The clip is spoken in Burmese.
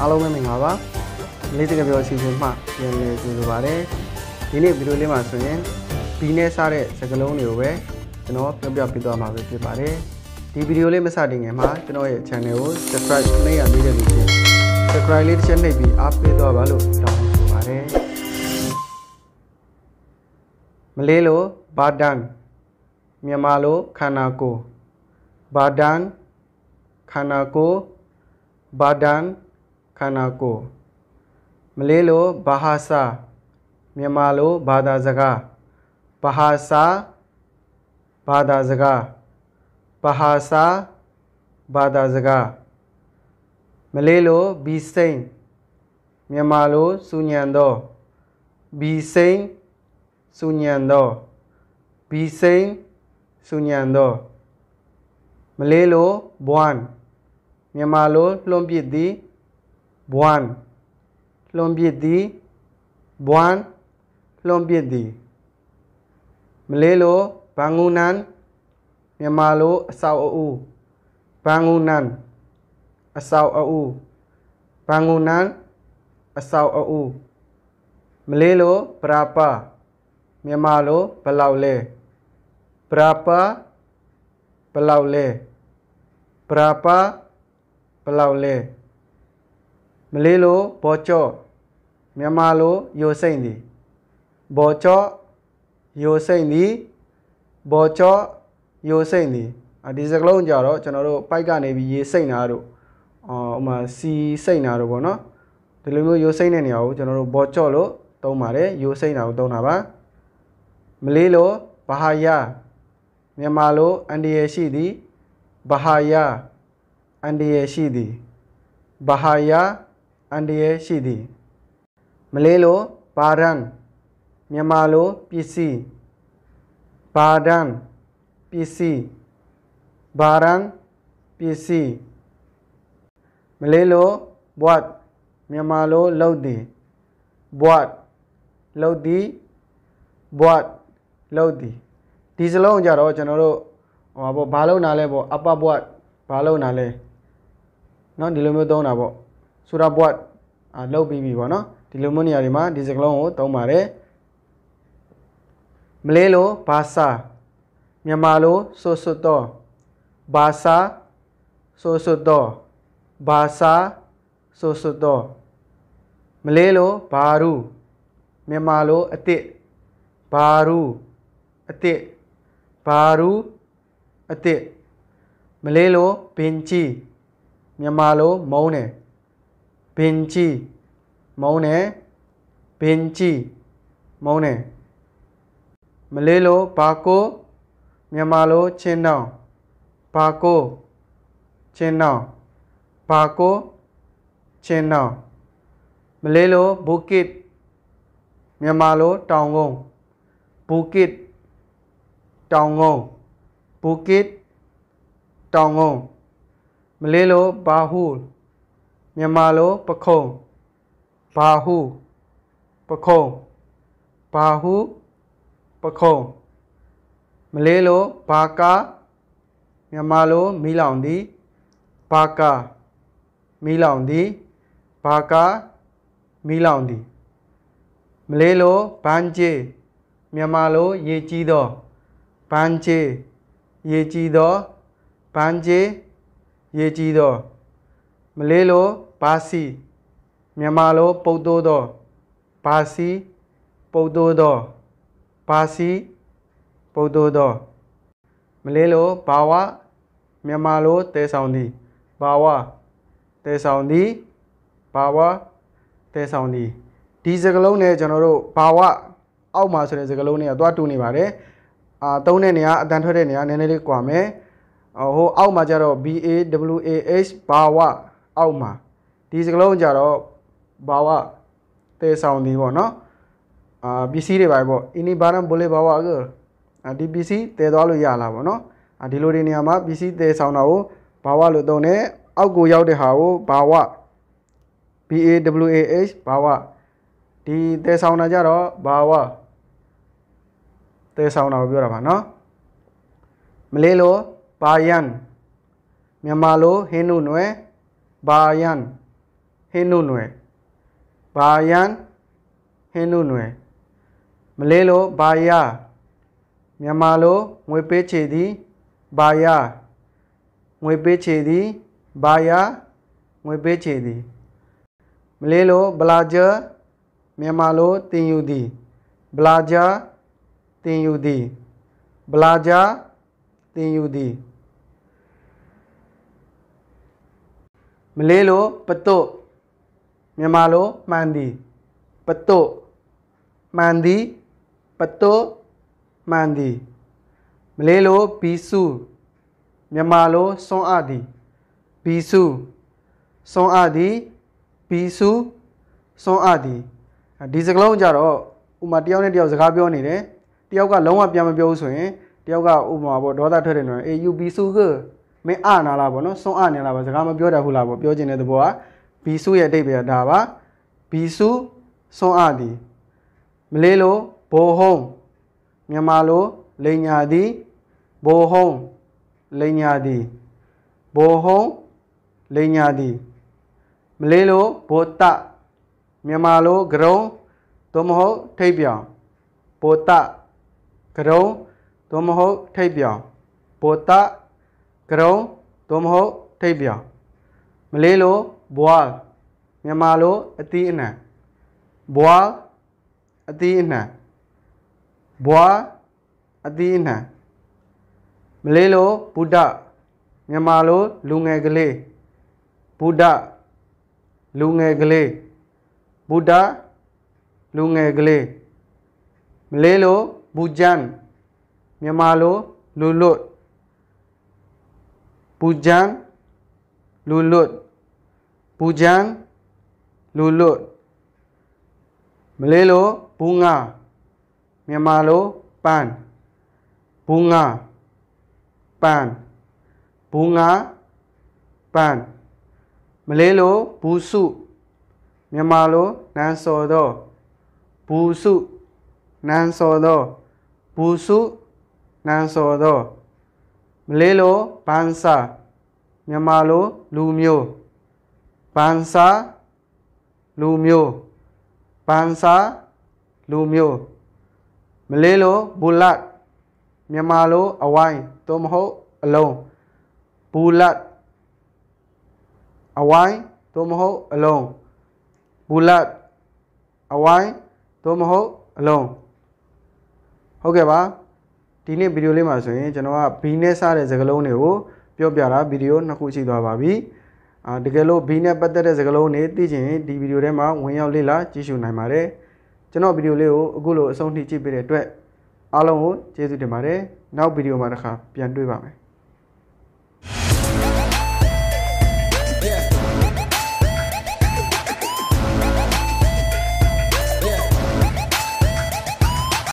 အားလုံးပဲမင်္ဂလာပါလေးစကားပြောအစီအစဉ်မှပြန်လည်ကြိုဆိုပါရစေဒီနေ့ဗီဒီယိုလေးမှာဆိုရင်ဘီနဲ့စတဲ့စကားလုံးတွေကိုပဲကျွန်တော်ပြောပြပေးသွားမှာပဲဖြစ်ပါတယ်ဒီဗီဒီယိုလေးမစတင်ခင်မှာကျွန်တော်ရဲ့ channel ကို subscribe လုပ်ရသေးတယ်လို့ဖြစ် subscribe လေးတစ်ချက်နှိပ်ပြီးအားပေးသွားပါလို့တောင်းဆိုပါတယ်မလေးလိုဘာဒန်မြန်မာလိုခန္ဓာကိုယ်ဘာဒန်ခန္ဓာကိုယ်ဘာဒန်ခန္ဓာကိုယ်မလေးလိုဘာဟာစာမြန်မာလိုဘာသာစကားဘာဟာစာဘာသာစကားဘာဟာစာဘာသာစကားမလေးလိုဘီစိန်မြန်မာလိုစူညံသောဘီစိန်စူညံသောဘီစိန်စူညံသောမလေးလိုဘွမ်မြန်မာလိုလွှင့်ပြစ်သည် buan lombi di buan lombi melelo bangunan memalo asau au bangunan asau au bangunan asau au melelo berapa memalo belau le berapa Belaule, berapa Belaule. မလေးလိုဘော်ကျော့မြန်မာလိုယိုစိန်သည်ဘော်ကျော့ယိုစိန်သည်ဘော်ကျော့ယိုစိန်သည်ဒီစကလုံးကြတော့ကျွန်တော်တို့ပိုက်ကနေပြီးရေစိန်တာတို့အော်ဥမာစီစိန်တာတို့ပေါ့နော်ဒီလိုမျိုးယိုစိန်တဲ့နေရာကိုကျွန်တော်တို့ဘော်ကျော့လို့သုံးပါတယ်ယိုစိန်တာကိုသုံးတာပါမလေးလိုဘာဟာယာမြန်မာလိုအန်ဒီရရှိသည်ဘာဟာယာအန်ဒီရရှိသည်ဘာဟာယာအန္တရာယ်ရှိသည်မလေးလိုဘာဒန်မြန်မာလိုပစ္စည်းဘာဒန်ပစ္စည်းဘာရန်ပစ္စည်းမလေးလိုဘွတ်မြန်မာလိုလောက်သည်ဘွတ်လောက်သည်ဘွတ်လောက်သည်ဒီစလုံးကြတော့ကျွန်တော်တို့ဟောပေါ့ဘာလုံးနာလဲပေါ့ upper board ဘာလုံးနာလဲเนาะဒီလိုမျိုးသုံးတာပေါ့ဆိုတာ what လောက်ပြီးပြီပေါ့နော်ဒီလိုမျိုးနေရာတွေမှာဒီစကားလုံးကိုသုံးပါတယ်မလေးလိုဘာသာမြန်မာလိုဆိုဆိုတော့ဘာသာဆိုဆိုတော့ဘာသာဆိုဆိုတော့မလေးလိုဘာရူမြန်မာလိုအတစ်ဘာရူအတစ်ဘာရူအတစ်မလေးလိုဘင်ချီမြန်မာလိုမုံတယ်င်ချီမုံတယ်ဘင်ချီမုံတယ်မလေးလိုဘာကိုမြန်မာလိုချင်းတောင်ဘာကိုချင်းတောင်ဘာကိုချင်းတောင်မလေးလိုဘူကစ်မြန်မာလိုတောင်ကုန်းဘူကစ်တောင်ကုန်းဘူကစ်တောင်ကုန်းမလေးလိုဘာဟူးမြန်မာလိုပခုံးဘာဟုပခုံးဘာဟုပခုံးမလေးလိုဘာကာမြန်မာလိုမီးလောင်သည်ဘာကာမီးလောင်သည်ဘာကာမီးလောင်သည်မလေးလိုဘန်ဂျေမြန်မာလိုရေကြီးသောဘန်ဂျေရေကြီးသောဘန်ဂျေရေကြီးသောမလေးလိုဘာစီမြန်မာလိုပုတ်သိုးသောဘာစီပုတ်သိုးသောဘာစီပုတ်သိုးသောမလေးလိုဘာဝမြန်မာလိုတဲဆောင်သည်ဘာဝတဲဆောင်သည်ဘာဝတဲဆောင်သည်ဒီစကားလုံးနဲ့ကျွန်တော်တို့ဘာဝအောက်မှာဆိုတဲ့စကားလုံးတွေကသွားတူနေပါတယ်အာသုံးတဲ့နေရာအတန်ထွက်တဲ့နေရာနည်းနည်းလေးကွာမယ်ဟိုအောက်မှာကျတော့ B A W A H ဘာဝအောက်မှာဒီစကလုံးကြတော့ဘာဝတည်ဆောင်သည်ပေါ့နော်အာပစ္စည်းတွေပါပေါ့ ini barang boleh bawa ke ဒီပစ္စည်းတည်သွားလို့ရလားပေါ့နော်ဒီလိုဒီနေရာမှာပစ္စည်းတည်ဆောင်တာကိုဘာဝလို့သုံးတယ်အောက်ကိုရောက်တဲ့ဟာကိုဘာဝ B A W A H ဘာဝဒီတည်ဆောင်တာကြတော့ဘာဝတည်ဆောင်တာကိုပြောတာပါနော်မလေးလိုဘာယန်မြန်မာလိုဟင်းနုနွယ်ဘာယန် Hindu Nue Bayan Hindu Nue မလဲလို့ဘာယမြန်မာလိုငွေပေးချေသည်ဘာယငွေပေးချေသည်ဘာယငွေပေးချေသည်မလဲလို့ဘလာဂျာမြန်မာလိုတင်ယူသည်ဘလာဂျာတင်ယူသည်ဘလာဂျာတင်ယူသည်မလဲလို့ပတုတ်မြန်မာလိုမှန်သည်ပတုမှန်သည်ပတုမှန်သည်မလေးလိုဘီစုမြန်မာလိုစွန်းအပ်သည်ဘီစုစွန်းအပ်သည်ဘီစုစွန်းအပ်သည်ဒီစကားလုံးကြတော့ဥမာတယောက်နဲ့တယောက်စကားပြောနေတယ်တယောက်ကလုံးဝပြန်မပြောဘူးဆိုရင်တယောက်ကဥမာပေါ့ဒေါသထွက်တယ်နော်အေယူဘီစုကမင်းအနာလားပေါ့နော်စွန်းအနေလားပဲစကားမပြောတတ်ဘူးလားပေါ့ပြောချင်တဲ့သဘောကဘီစုရဲ့အဓိပ္ပာယ်ဒါပါဘီစုစွန်းအားသည်မလေးလိုဘိုဟုံးမြန်မာလိုလိန်ညာသည်ဘိုဟုံးလိန်ညာသည်ဘိုဟုံးလိန်ညာသည်မလေးလိုဘိုတမြန်မာလိုဂရုံသို့မဟုတ်ထိပ်ပြောင်ဘိုတဂရုံသို့မဟုတ်ထိပ်ပြောင်ဘိုတဂရုံသို့မဟုတ်ထိပ်ပြောင်မလေးလို boil မြန်မာလိုအသီးအနှံ boil အသီးအနှံ boil အသီးအနှံမလေးလိုဘုဒ္ဓမြန်မာလိုလူငယ်ကလေးဘုဒ္ဓလူငယ်ကလေးဘုဒ္ဓလူငယ်ကလေးမလေးလိုဘူဂျန်မြန်မာလိုလူလွတ်ဘူဂျန်လူလွတ်ပူချန်လူလွတ်မလေးလိုဘူးငါမြန်မာလိုပန်ဘူးငါပန်ဘူးငါပန်မလေးလိုဘူးစုမြန်မာလိုနန်းစော်သောဘူးစုနန်းစော်သောဘူးစုနန်းစော်သောမလေးလိုဘန်းစာမြန်မာလိုလူမျိုးပန်းစာလူမျိုးပန်းစာလူမျိုးမလေးလိုဘူလတ်မြန်မာလိုအဝိုင်းသို့မဟုတ်အလုံးဘူလတ်အဝိုင်းသို့မဟုတ်အလုံးဘူလတ်အဝိုင်းသို့မဟုတ်အလုံးဟုတ်ကဲ့ပါဒီနေ့ဗီဒီယိုလေးမှာဆိုရင်ကျွန်တော်က B နဲ့စတဲ့စကားလုံးတွေကိုပြောပြတာဗီဒီယိုနှစ်ခုရှိသွားပါပြီ။အာတကယ်လို့ဘီနဲ့ပတ်သက်တဲ့စကားလုံးတွေသိချင်ဒီဗီဒီယိုထဲမှာဝင်ရောက်လေ့လာကြည့်ရှုနိုင်ပါတယ်ကျွန်တော်ဗီဒီယိုလေးကိုအခုလိုအဆုံးထိကြည့်ပေးတဲ့အတွက်အားလုံးကိုကျေးဇူးတင်ပါတယ်နောက်ဗီဒီယိုမှာတစ်ခါပြန်တွေ့ပါမယ်